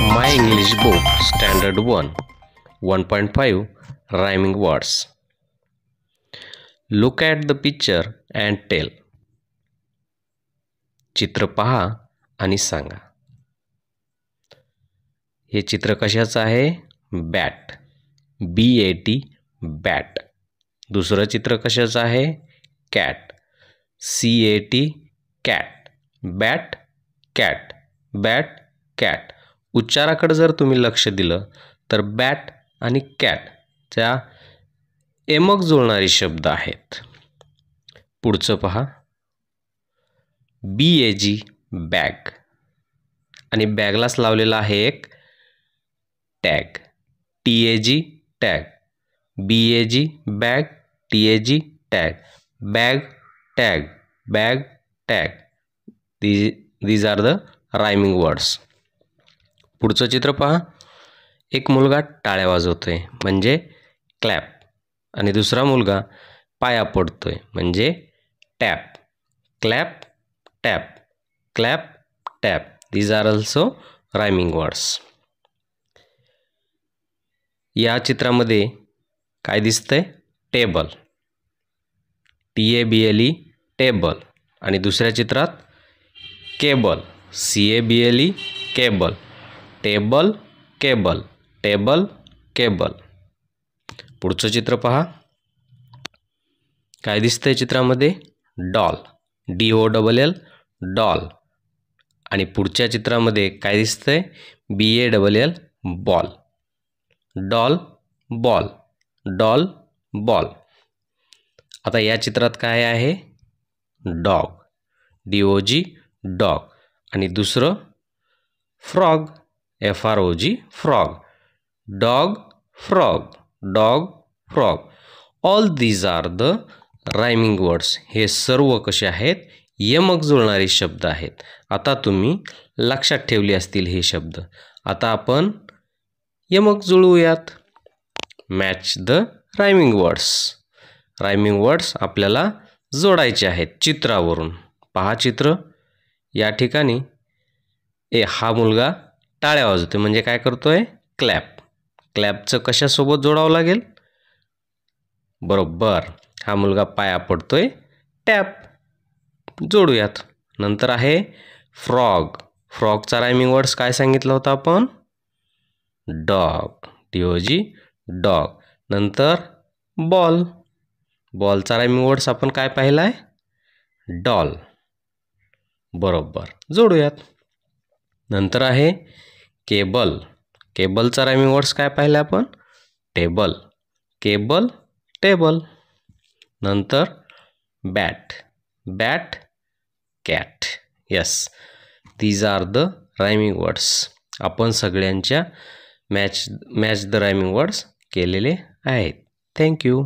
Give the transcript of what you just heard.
my English book standard one one point five rhyming words look at the picture and tell चित्र पहा आणि सांगा हे चित्र कशाचं आहे bat B A T bat दुसरं चित्र कशाचं आहे cat C A T cat bat cat bat cat उच्चाराकडे जर तुम्ही लक्ष दिलं तर बॅट आणि कॅटच्या एमक जुळणारे शब्द आहेत पुढचं पहा बी ए जी बॅग आणि बॅगलाच लावलेला आहे एक tag T A G tag B A G bag T A G tag bag tag bag tag these these are the rhyming words पुढचं चित्र पहा एक मुलगा टाळ्या वाजवतोय म्हणजे क्लॅप आणि दुसरा मुलगा पाया पडतोय म्हणजे tap clap tap clap tap these are also rhyming words या चित्रामध्ये काय दिसतंय table T A B L E table आणि दुसऱ्या चित्रात cable C A B L E cable table cable table cable पुढचं चित्र पहा काय दिसतंय चित्रामध्ये doll D O double L doll आणि पुढच्या चित्रामध्ये काय दिसतंय B A double L ball doll ball doll ball आता या चित्रात काय आहे dog D O G dog आणि दुसरं frog F R O G frog dog frog dog frog all these are the rhyming words हे सर्व कसे आहेत यमक जुळणारे शब्द आहेत आता तुम्ही लक्षात ठेवले असतील हे शब्द आता आपण यमक जुळवूयात match the rhyming words rhyming words आपल्याला जोडायचे आहेत चित्रावरून पहा चित्र या ठिकाणी ए हा मुलगा टाळ्या वाजवते म्हणजे काय करतो आहे क्लॅप क्लॅपचं कशासोबत जोडावं लागेल बरोबर हा मुलगा पाया पडतो आहे टॅप जोडूयात नंतर आहे फ्रॉग फ्रॉगचा रायमिंग वर्ड्स काय सांगितलं होतं आपण डॉग डीओजी डॉग नंतर बॉल बॉलचा रायमिंग वर्ड्स आपण काय पाहिला आहे डॉल बरोबर जोडूयात नंतर आहे केबल केबलचा रायमिंग वर्ड्स काय पाहिलं आपण टेबल केबल टेबल नंतर bat bat cat yes these are the rhyming words आपण सगळ्यांच्या match match the rhyming words केलेले आहेत थँक्यू